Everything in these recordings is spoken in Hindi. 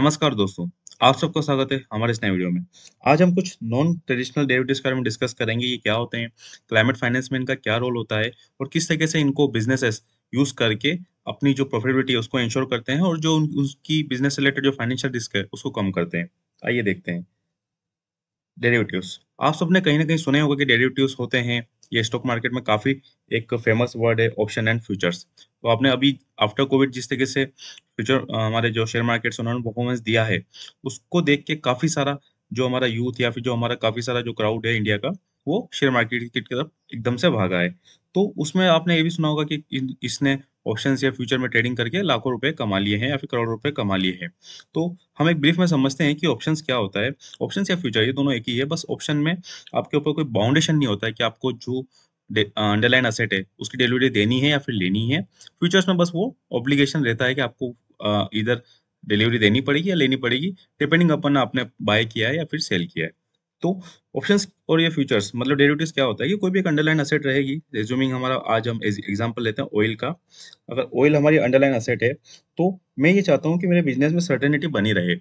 नमस्कार दोस्तों आप सबका स्वागत है हमारे इस नए वीडियो में आज हम कुछ नॉन ट्रेडिशनल डेरिवेटिव्स के बारे में डिस्कस करेंगे ये क्या होते हैं क्लाइमेट फाइनेंस में इनका क्या रोल होता है और किस तरीके से इनको बिजनेसेस यूज करके अपनी जो प्रॉफिटेबिलिटी है उसको इंश्योर करते हैं और जो उसकी बिजनेस रिलेटेड जो फाइनेंशियल रिस्क है उसको कम करते हैं आइए देखते हैं डेरिवेटिव्स आप सबने कहीं ना कहीं सुने होगा कि डेरिवेटिव्स होते हैं ये स्टॉक मार्केट में काफ़ी एक फेमस वर्ड है ऑप्शन एंड फ्यूचर्स तो आपने अभी आफ्टर कोविड जिस तरीके से फ्यूचर हमारे जो शेयर मार्केट उन्होंने परफॉर्मेंस दिया है उसको देख के काफ़ी सारा जो हमारा यूथ या फिर जो हमारा काफ़ी सारा जो क्राउड है इंडिया का वो शेयर मार्केट की तरफ एकदम से भागा है तो उसमें आपने ये भी सुना होगा कि इसने ऑप्शन या फ्यूचर में ट्रेडिंग करके लाखों रुपए कमा लिए हैं या फिर करोड़ रुपए कमा लिए हैं तो हम एक ब्रीफ में समझते हैं कि ऑप्शन क्या होता है ऑप्शन या फ्यूचर ये दोनों एक ही है बस ऑप्शन में आपके ऊपर कोई बाउंडेशन नहीं होता है कि आपको जो अंडरलाइन असेट है उसकी डिलीवरी देनी है या फिर लेनी है फ्यूचर्स में बस वो ऑब्लिगेशन रहता है कि आपको इधर डिलीवरी देनी पड़ेगी या लेनी पड़ेगी डिपेंडिंग अपन आपने बाय किया है या फिर सेल किया है तो ऑप्शंस और ये फ्यूचर्स मतलब डेरिवेटिव्स क्या होता है कि कोई भी एक अंडरलाइन असेट रहेगी रिज्यूमिंग हमारा आज हम एग्जांपल लेते हैं ऑयल का अगर ऑयल हमारी अंडरलाइन असेट है तो मैं ये चाहता हूँ कि मेरे बिजनेस में सर्टेनिटी बनी रहे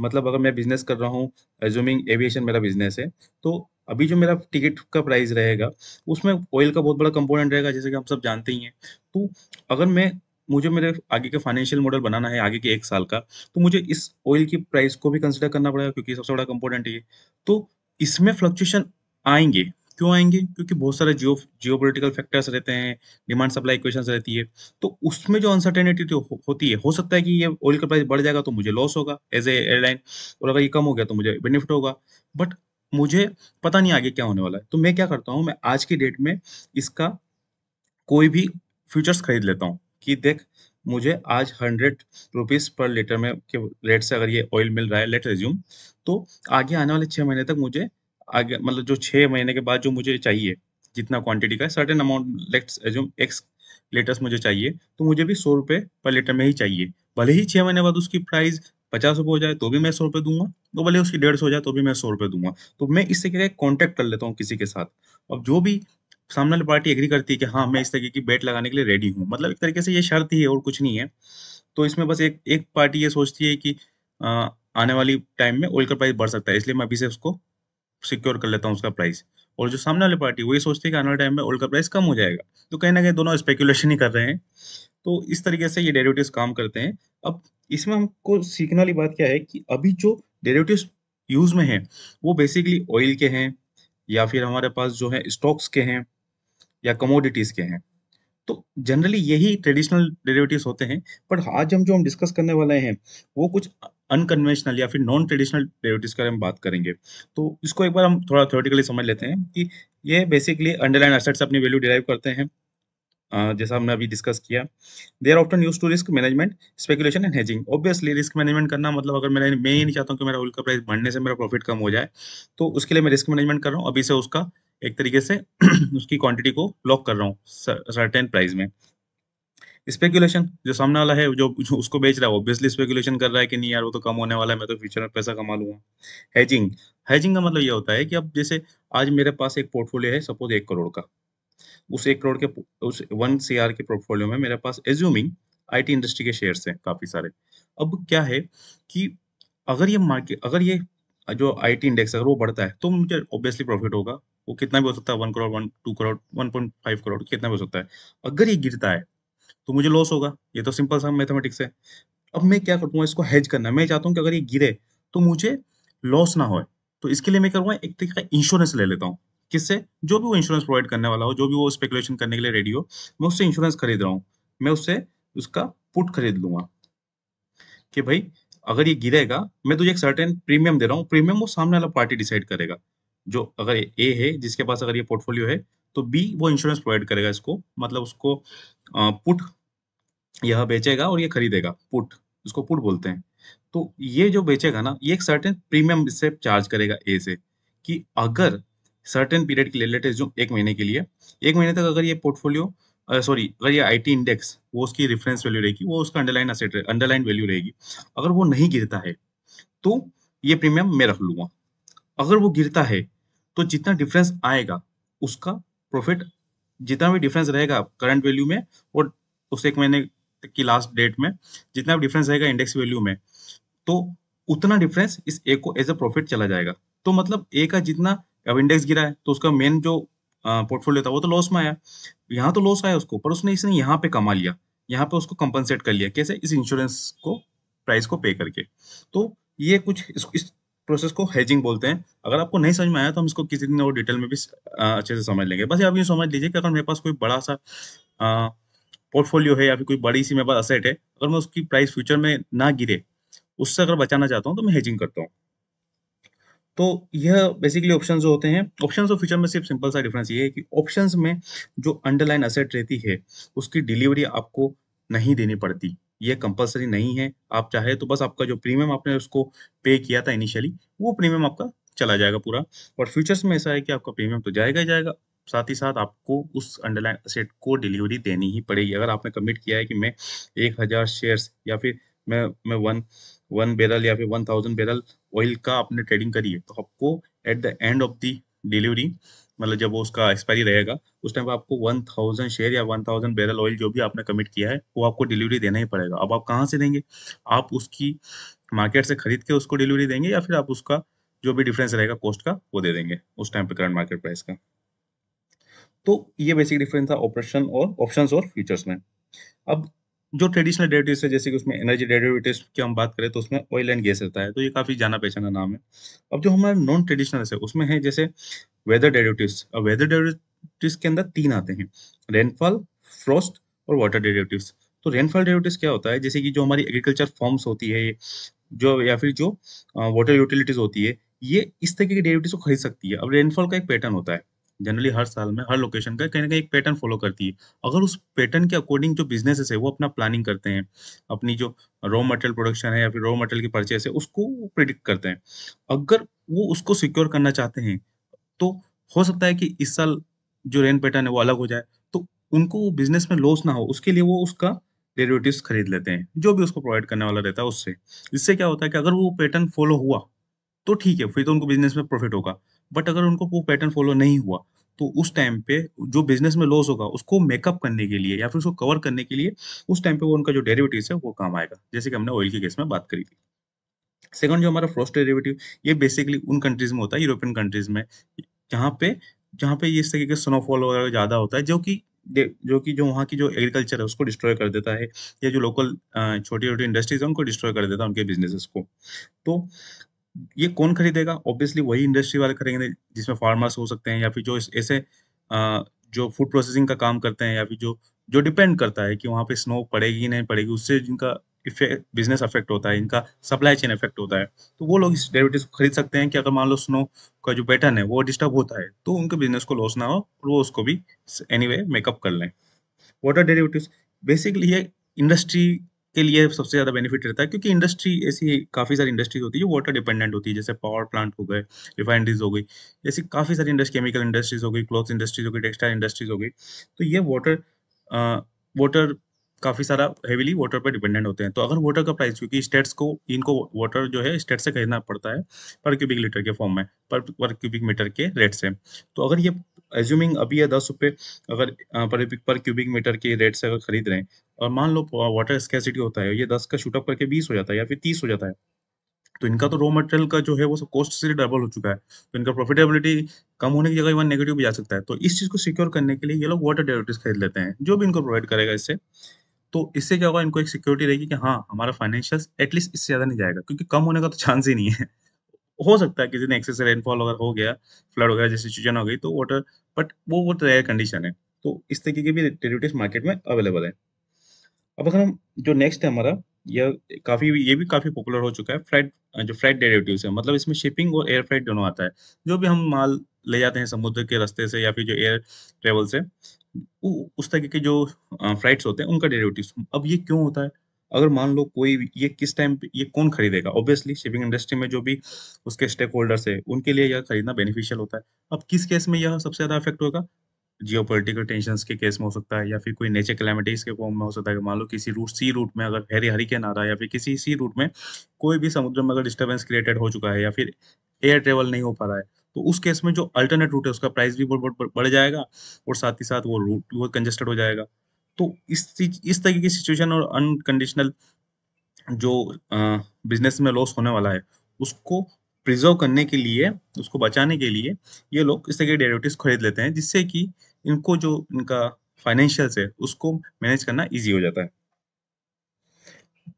मतलब अगर मैं बिजनेस कर रहा हूँ रिज्यूमिंग एविएशन मेरा बिजनेस है तो अभी जो मेरा टिकट का प्राइस रहेगा उसमें ऑयल का बहुत बड़ा कंपोनेंट रहेगा जैसे कि हम सब जानते ही हैं तो अगर मैं मुझे मेरे आगे के फाइनेंशियल मॉडल बनाना है आगे के एक साल का तो मुझे इस ऑयल की प्राइस को भी कंसिडर करना पड़ेगा क्योंकि सबसे बड़ा कंपोनेंट ये तो इसमें फ्लक्चुएशन आएंगे क्यों आएंगे क्योंकि बहुत सारे जियो जियो पोलिटिकल फैक्टर्स रहते हैं डिमांड सप्लाई इक्वेशन रहती है तो उसमें जो अनसर्टेनिटी तो हो, होती है हो सकता है कि ये ऑयल का प्राइस बढ़ जाएगा तो मुझे लॉस होगा एज ए एयरलाइन और अगर ये कम हो गया तो मुझे बेनिफिट होगा बट मुझे पता नहीं आगे क्या होने वाला है तो मैं क्या करता हूँ मैं आज की डेट में इसका कोई भी फ्यूचर्स खरीद लेता हूँ कि देख मुझे आज हंड्रेड रुपीज पर लीटर में के रेट से अगर ये ऑयल मिल रहा है लेट रिज्यूम तो आगे आने वाले छह महीने तक मुझे आगे मतलब जो छह महीने के बाद जो मुझे चाहिए जितना क्वांटिटी का certain amount let's assume x litres मुझे चाहिए तो मुझे भी सौ रुपये पर लीटर में ही चाहिए भले ही छह महीने बाद उसकी प्राइस पचास रुपये हो जाए तो भी मैं सौ रुपये दूंगा तो भले उसकी डेढ़ सौ हो जाए तो भी मैं सौ रुपये दूंगा तो मैं इससे क्या कॉन्टेक्ट कर लेता हूँ किसी के साथ अब जो भी सामने वाली पार्टी एग्री करती है कि हाँ मैं इस तरीके की बेट लगाने के लिए रेडी हूँ मतलब एक तरीके से ये शर्त ही है और कुछ नहीं है तो इसमें बस एक एक पार्टी ये सोचती है कि आ, आने वाली टाइम में ऑयल का प्राइस बढ़ सकता है इसलिए मैं अभी से उसको सिक्योर कर लेता हूँ उसका प्राइस और जो सामने वाली पार्टी वो ये सोचती है कि आने वाले टाइम में ऑयल का प्राइस कम हो जाएगा तो कहीं ना कहीं दोनों स्पेकुलेशन ही कर रहे हैं तो इस तरीके से ये डेरिवेटिव्स काम करते हैं अब इसमें हमको सीखने वाली बात क्या है कि अभी जो डेरिवेटिव्स यूज में है वो बेसिकली ऑयल के हैं या फिर हमारे पास जो है स्टॉक्स के हैं या कमोडिटीज के हैं तो जनरली यही ट्रेडिशनल डेरिवेटिव्स होते हैं पर आज हम जो हम डिस्कस करने वाले हैं वो कुछ अनकन्वेंशनल या फिर नॉन ट्रेडिशनल डेरिवेटिव्स के हम बात करेंगे तो इसको एक बार हम थोड़ा थ्योरेटिकली समझ लेते हैं कि ये बेसिकली अंडरलाइन एसेट्स अपनी वैल्यू डिराइव करते हैं जैसा हमने अभी डिस्कस किया they are often use to risk management speculation and hedging obviously risk management करना मतलब अगर मैं मैं ही नहीं चाहता हूँ कि मेरा ऑयल का प्राइस बढ़ने से मेरा प्रॉफिट कम हो जाए तो उसके लिए मैं रिस्क मैनेजमेंट कर रहा हूँ अभी से उसका एक तरीके से उसकी क्वांटिटी को लॉक कर रहा हूँ सर्टेन प्राइस में स्पेकुलेशन जो सामने वाला है जो, उसको बेच रहा है ऑब्वियसली स्पेकुलेशन कर रहा है कि नहीं यार वो तो कम होने वाला है मैं तो फ्यूचर में पैसा कमा लूंगा हेजिंग हेजिंग का मतलब ये होता है कि अब जैसे आज मेरे पास एक पोर्टफोलियो है सपोज एक करोड़ का उस एक करोड़ के उस वन सी आर के पोर्टफोलियो में मेरे पास एज्यूमिंग आई टी इंडस्ट्री के शेयर्स हैं काफ़ी सारे अब क्या है कि अगर ये मार्केट अगर ये जो आई टी इंडेक्स अगर वो बढ़ता है तो मुझे ऑब्वियसली प्रॉफिट होगा वो कितना भी हो सकता है one crore one two crore one point five crore कितना भी हो सकता है अगर ये गिरता है तो मुझे लॉस होगा ये तो सिंपल सा मैथमेटिक्स है अब मैं क्या करूँगा इसको हेज करना मैं चाहता हूँ कि अगर ये गिरे तो मुझे लॉस ना हो तो इसके लिए मैं करूँगा एक तरीके का इंश्योरेंस ले लेता हूँ किससे जो भी वो इंश्योरेंस प्रोवाइड करने वाला हो जो भी वो स्पेकुलेशन करने के लिए रेडी हो मैं उससे इंश्योरेंस खरीद रहा हूँ मैं उससे उसका पुट खरीद लूंगा कि भाई अगर ये गिरेगा मैं तुझे एक सर्टेन प्रीमियम दे रहा हूँ प्रीमियम वो सामने वाला पार्टी डिसाइड करेगा जो अगर ए है जिसके पास अगर ये पोर्टफोलियो है तो बी वो इंश्योरेंस प्रोवाइड करेगा इसको मतलब उसको पुट यह बेचेगा और ये खरीदेगा पुट इसको पुट बोलते हैं तो ये जो बेचेगा ना ये एक सर्टेन प्रीमियम इससे चार्ज करेगा ए से कि अगर सर्टेन पीरियड के लिए लेट जो एक महीने के लिए एक महीने तक अगर ये पोर्टफोलियो सॉरी अगर ये आईटी इंडेक्स वो उसकी रेफरेंस वैल्यू रहेगी वो उसका अंडरलाइन असेट अंडरलाइन वैल्यू रहेगी अगर वो नहीं गिरता है तो ये प्रीमियम मैं रख लूंगा अगर वो गिरता है तो जितना डिफरेंस आएगा उसका प्रॉफिट जितना भी डिफरेंस रहेगा करंट वैल्यू में और उस एक महीने की लास्ट डेट में जितना भी डिफरेंस रहेगा इंडेक्स वैल्यू में तो उतना डिफरेंस इस ए को एज अ प्रॉफिट चला जाएगा तो मतलब ए का जितना अब इंडेक्स गिरा है तो उसका मेन जो पोर्टफोलियो था वो तो लॉस में आया यहाँ तो लॉस आया उसको पर उसने इसने यहाँ पे कमा लिया यहाँ पे उसको कंपनसेट कर लिया कैसे इस इंश्योरेंस को प्राइस को पे करके तो ये कुछ इस, इस प्रोसेस को हेजिंग बोलते हैं अगर आपको नहीं समझ में आया तो हम इसको किसी दिन और डिटेल में भी अच्छे से समझ लेंगे बस आप ये समझ लीजिए कि अगर मेरे पास कोई बड़ा सा पोर्टफोलियो है या फिर कोई बड़ी सी मेरे पास असेट है अगर मैं उसकी प्राइस फ्यूचर में ना गिरे उससे अगर बचाना चाहता हूँ तो मैं हेजिंग करता हूँ तो यह बेसिकली ऑप्शन जो होते हैं ऑप्शन और फ्यूचर में सिर्फ सिंपल सा डिफरेंस ये है कि ऑप्शन में जो अंडरलाइन असेट रहती है उसकी डिलीवरी आपको नहीं देनी पड़ती ये कंपलसरी नहीं है आप चाहे तो बस आपका जो प्रीमियम आपने उसको पे किया था इनिशियली वो प्रीमियम आपका चला जाएगा पूरा और फ्यूचर्स में ऐसा है कि आपका प्रीमियम तो जाएगा ही जाएगा साथ ही साथ आपको उस अंडरलाइन असेट को डिलीवरी देनी ही पड़ेगी अगर आपने कमिट किया है कि मैं एक हज़ार शेयर्स या फिर मैं मैं वन वन बैरल या फिर वन थाउजेंड बैरल ऑयल का आपने ट्रेडिंग करी है तो आपको at the end of the delivery मतलब जब वो उसका एक्सपायरी रहेगा उस टाइम पर आपको वन थाउजेंड शेयर या वन थाउजेंड बैरल ऑयल जो भी आपने कमिट किया है वो आपको डिलीवरी देना ही पड़ेगा अब आप कहाँ से देंगे आप उसकी मार्केट से खरीद के उसको डिलीवरी देंगे या फिर आप उसका जो भी डिफरेंस रहेगा कॉस्ट का वो दे देंगे उस टाइम पे करंट मार्केट प्राइस का तो ये बेसिक डिफरेंस था ऑपरेशन और ऑप्शंस और फ्यूचर्स में अब जो ट्रेडिशनल डेरिवेटिव्स है जैसे कि उसमें एनर्जी डेरिवेटिव्स की हम बात करें तो उसमें ऑयल एंड गैस रहता है तो ये काफ़ी जाना पहचाना नाम है अब जो हमारा नॉन ट्रेडिशनल है उसमें है जैसे वेदर डेरिवेटिव्स अब वेदर डेरिवेटिव्स के अंदर तीन आते हैं रेनफॉल फ्रॉस्ट और वाटर डेरिवेटिव्स तो रेनफॉल डेरिवेटिव्स क्या होता है जैसे कि जो हमारी एग्रीकल्चर फॉर्म्स होती है जो या फिर जो वाटर यूटिलिटीज होती है ये इस तरीके की डेरिवेटिव्स को खरीद सकती है अब रेनफॉल का एक पैटर्न होता है जनरली हर साल में हर लोकेशन का कहीं ना कहीं एक पैटर्न फॉलो करती है अगर उस पैटर्न के अकॉर्डिंग जो बिजनेस है वो अपना प्लानिंग करते हैं अपनी जो रॉ मटेरियल प्रोडक्शन है या फिर रॉ मटेरियल की परचेस है उसको प्रिडिक्ट करते हैं अगर वो उसको सिक्योर करना चाहते हैं तो हो सकता है कि इस साल जो रेन पैटर्न है वो अलग हो जाए तो उनको बिजनेस में लॉस ना हो उसके लिए वो उसका डेरिवेटिव खरीद लेते हैं जो भी उसको प्रोवाइड करने वाला रहता है उससे इससे क्या होता है कि अगर वो पैटर्न फॉलो हुआ तो ठीक है फिर तो उनको बिजनेस में प्रॉफिट होगा बट अगर उनको वो पैटर्न फॉलो नहीं हुआ तो उस टाइम पे जो बिजनेस में लॉस होगा उसको मेकअप करने के लिए या फिर उसको कवर करने के लिए उस टाइम पे वो उनका जो डेरिवेटिव है वो काम आएगा जैसे कि हमने ऑयल के केस में बात करी थी सेकंड जो हमारा फ्रॉस्ट डेरिवेटिव ये बेसिकली उन कंट्रीज में होता है यूरोपियन कंट्रीज में जहाँ पे जहाँ पे इस तरीके का स्नोफॉल वगैरह ज़्यादा होता है जो कि जो कि जो वहाँ की जो एग्रीकल्चर है उसको डिस्ट्रॉय कर देता है या जो लोकल छोटी छोटी इंडस्ट्रीज है उनको डिस्ट्रॉय कर देता है उनके बिजनेसेस को तो ये कौन खरीदेगा ऑब्वियसली वही इंडस्ट्री वाले खरीदेंगे जिसमें फार्मर्स हो सकते हैं या फिर जो ऐसे जो फूड प्रोसेसिंग का काम करते हैं या फिर जो जो डिपेंड करता है कि वहाँ पे स्नो पड़ेगी नहीं पड़ेगी उससे जिनका बिजनेस अफेक्ट होता है इनका सप्लाई चेन अफेक्ट होता है तो वो लोग इस डेरिवेटिव खरीद सकते हैं कि अगर मान लो स्नो का जो पैटर्न है वो डिस्टर्ब होता है तो उनके बिजनेस को लॉस ना हो और वो उसको भी एनी वे मेकअप कर लें वाटर डेरिवेटिव बेसिकली ये इंडस्ट्री के लिए सबसे ज़्यादा बेनिफिट रहता है क्योंकि इंडस्ट्री ऐसी काफ़ी सारी इंडस्ट्रीज होती है जो वाटर डिपेंडेंट होती है जैसे पावर प्लांट हो गए रिफाइनरीज हो गई ऐसी काफ़ी सारी इंडस्ट्री केमिकल इंडस्ट्रीज हो गई क्लॉथ इंडस्ट्रीज हो गई टेक्सटाइल इंडस्ट्रीज हो गई तो ये वाटर वाटर काफ़ी सारा हेविली वाटर पर डिपेंडेंट होते हैं तो अगर वाटर का प्राइस क्योंकि स्टेट्स को इनको वाटर जो है स्टेट से खरीदना पड़ता है पर क्यूबिक लीटर के फॉर्म में पर पर क्यूबिक मीटर के रेट से तो अगर ये एज्यूमिंग अभी है दस रुपये अगर पर, पर क्यूबिक मीटर के रेट से अगर खरीद रहे हैं और मान लो वाटर स्कैसिटी होता है ये दस का शूटअप करके बीस हो जाता है या फिर तीस हो जाता है तो इनका तो रॉ मटेरियल का जो है वो सब कॉस्ट से डबल हो चुका है तो इनका प्रॉफिटेबिलिटी कम होने की जगह इवन नेगेटिव भी जा सकता है तो इस चीज़ को सिक्योर करने के लिए ये लोग वाटर डायरेक्टर्स खरीद लेते हैं जो भी इनको प्रोवाइड करेगा इससे तो इससे क्या होगा इनको एक सिक्योरिटी रहेगी कि हाँ हमारा फाइनेंशियल एटलीस्ट इससे ज़्यादा नहीं जाएगा क्योंकि कम होने का तो चांस ही नहीं है हो सकता है किसी दिन एक्सेस रेनफॉल अगर हो गया फ्लड वगैरह जैसी सिचुएशन हो गई तो वाटर बट वो बहुत रेयर कंडीशन है तो इस तरीके के भी डेरिवेटिव मार्केट में अवेलेबल है अब अगर हम जो नेक्स्ट है हमारा यह काफी ये भी काफी पॉपुलर हो चुका है फ्लाइट जो फ्लाइट डेरिवेटिव्स है मतलब इसमें शिपिंग और एयर फ्लाइट दोनों आता है जो भी हम माल ले जाते हैं समुद्र के रास्ते से या फिर जो एयर ट्रेवल से उस तरीके के जो फ्लाइट्स होते हैं उनका डेरिवेटिव्स अब ये क्यों होता है अगर मान लो कोई ये किस टाइम पे ये कौन खरीदेगा ऑब्वियसली शिपिंग इंडस्ट्री में जो भी उसके स्टेक होल्डर्स है उनके लिए यह खरीदना बेनिफिशियल होता है अब किस केस में यह सबसे ज्यादा इफेक्ट होगा जियो पोलिटिकल टेंशन के केस में हो सकता है या फिर कोई नेचर कैलामिटीज के फॉर्म में हो सकता है मान लो किसी रूट सी रूट में अगर हरी हरी के रहा है या फिर किसी सी रूट में कोई भी समुद्र में अगर डिस्टर्बेंस क्रिएटेड हो चुका है या फिर एयर ट्रेवल नहीं हो पा रहा है तो उस केस में जो अल्टरनेट रूट है उसका प्राइस भी बढ़ जाएगा और साथ ही साथ वो रूट वो कंजेस्टेड हो जाएगा तो इस इस तरीके की सिचुएशन और अनकंडीशनल जो बिजनेस में लॉस होने वाला है उसको प्रिजर्व करने के लिए उसको बचाने के लिए ये लोग इस तरह के डेरिवेटिव्स खरीद लेते हैं जिससे कि इनको जो इनका फाइनेंशियल्स है उसको मैनेज करना इजी हो जाता है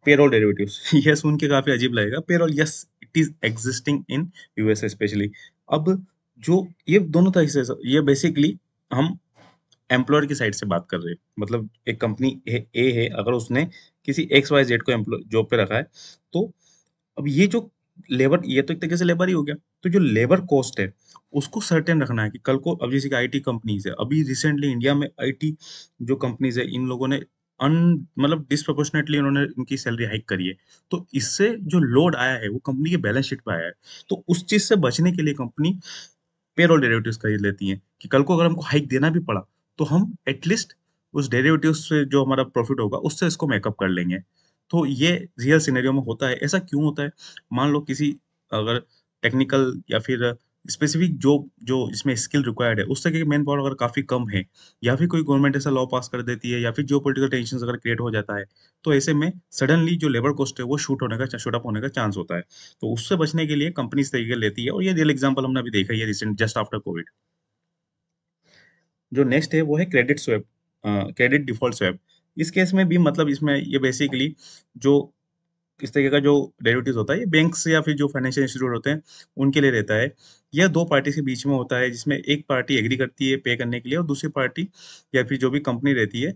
पेरोल डेरिवेटिव्स यह सुन के काफी अजीब लगेगा payroll yes it is existing in US specially अब जो ये दोनों तरीके से ये बेसिकली हम एम्प्लॉयर की साइड से बात कर रहे हैं मतलब एक कंपनी ए है अगर उसने किसी एक्स वाई जेड को जॉब पे रखा है तो अब ये जो लेबर ये तो एक तरीके से लेबर ही हो गया तो जो लेबर कॉस्ट है उसको सर्टेन रखना है कि कल को अब जैसे कि आईटी कंपनीज है अभी रिसेंटली इंडिया में आईटी जो कंपनीज है इन लोगों ने अन मतलब डिस्प्रपोर्शनेटली उन्होंने इनकी सैलरी हाइक करी है तो इससे जो लोड आया है वो कंपनी के बैलेंस शीट पर आया है तो उस चीज से बचने के लिए कंपनी पेरोल डेरिवेटिव्स खरीद लेती है कि कल को अगर हमको हाइक देना भी पड़ा तो हम एटलीस्ट उस डेरिवेटिव से जो हमारा प्रॉफिट होगा उससे इसको मेकअप कर लेंगे तो ये रियल सिनेरियो में होता है ऐसा क्यों होता है मान लो किसी अगर टेक्निकल या फिर स्पेसिफिक जो जो इसमें स्किल रिक्वायर्ड है उस तरह की मैन पावर अगर काफ़ी कम है या फिर कोई गवर्नमेंट ऐसा लॉ पास कर देती है या फिर जियो पोलिटिकल टेंशन अगर क्रिएट हो जाता है तो ऐसे में सडनली जो लेबर कॉस्ट है वो शूट होने का शूट अप होने का चांस होता है तो उससे बचने के लिए कंपनीज तरीके लेती है और ये रियल एग्जाम्पल हमने अभी देखा है रिसेंट जस्ट आफ्टर कोविड जो नेक्स्ट है वो है credit swap credit default swap इस केस में भी मतलब इसमें ये बेसिकली जो इस तरीके का जो डेरिवेटिव होता है ये बैंक या फिर जो फाइनेंशियल इंस्टीट्यूट होते हैं उनके लिए रहता है यह दो पार्टी के बीच में होता है जिसमें एक पार्टी एग्री करती है पे करने के लिए और दूसरी पार्टी या फिर जो भी कंपनी रहती है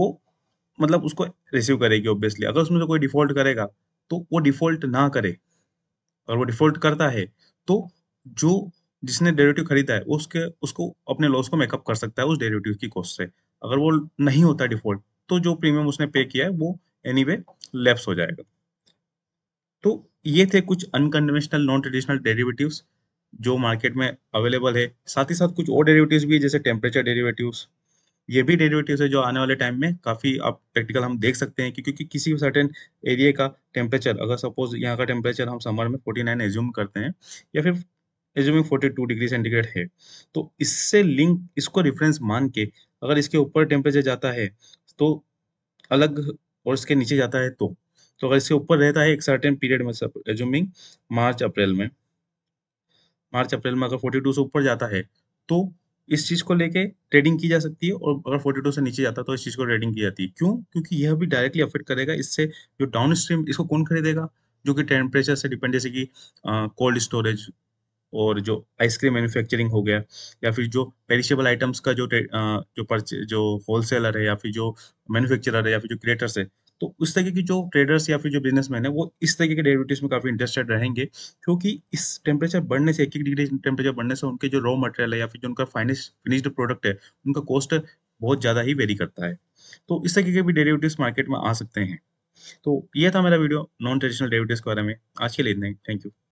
वो मतलब उसको रिसीव करेगी ऑब्वियसली अगर उसमें से तो कोई डिफॉल्ट करेगा तो वो डिफॉल्ट ना करे और वो डिफॉल्ट करता है तो जो जिसने डेरेटिव खरीदा है उसके उसको अपने लॉस को मेकअप कर सकता है उस डेरेटिव की कॉस्ट से अगर वो नहीं होता डिफॉल्ट तो जो प्रीमियम उसने पे किया है वो एनी वे लेप्स हो जाएगा तो ये थे कुछ अनकन्वेंशनल नॉन ट्रेडिशनल डेरिवेटिव्स जो मार्केट में अवेलेबल है साथ ही साथ कुछ और डेरिवेटिव्स भी है जैसे टेम्परेचर डेरिवेटिव्स ये भी डेरिवेटिव्स है जो आने वाले टाइम में काफ़ी आप प्रैक्टिकल हम देख सकते हैं कि क्योंकि किसी सर्टेन एरिया का टेम्परेचर अगर सपोज यहाँ का टेम्परेचर हम समर में फोर्टी नाइन एज्यूम करते हैं या फिर एज्यूमिंग 42 डिग्री सेंटीग्रेड है तो इससे लिंक इसको रेफरेंस मान के अगर इसके ऊपर टेम्परेचर जाता है तो अलग और इसके नीचे जाता है तो तो अगर इसके ऊपर रहता है एक सर्टेन पीरियड में सब एज्यूमिंग मार्च अप्रैल में मार्च अप्रैल में अगर 42 से ऊपर जाता है तो इस चीज़ को लेके ट्रेडिंग की जा सकती है और अगर 42 से नीचे जाता है तो इस चीज़ को ट्रेडिंग की जाती है क्यों क्योंकि यह भी डायरेक्टली अफेक्ट करेगा इससे जो डाउन स्ट्रीम इसको कौन खरीदेगा जो कि टेम्परेचर से डिपेंड जैसे कि कोल्ड स्टोरेज और जो आइसक्रीम मैन्युफैक्चरिंग हो गया या फिर जो पेरिशेबल आइटम्स का जो जो परचे जो होलसेलर है या फिर जो मैन्युफैक्चरर है या फिर जो क्रिएटर्स है तो उस तरीके की जो ट्रेडर्स या फिर जो बिजनेसमैन है वो इस तरीके के डेरिवेटिव्स में काफ़ी इंटरेस्टेड रहेंगे क्योंकि इस टेम्परेचर बढ़ने से एक एक डिग्री टेम्परेचर बढ़ने से उनके जो रॉ मटेरियल है या फिर जो उनका फाइनिश फिनिश्ड प्रोडक्ट है उनका कॉस्ट बहुत ज़्यादा ही वेरी करता है तो इस तरीके के भी डेरिवेटिव्स मार्केट में आ सकते हैं तो ये था मेरा वीडियो नॉन ट्रेडिशनल डेरिवेटिव्स के बारे में आज के लिए इतना ही थैंक यू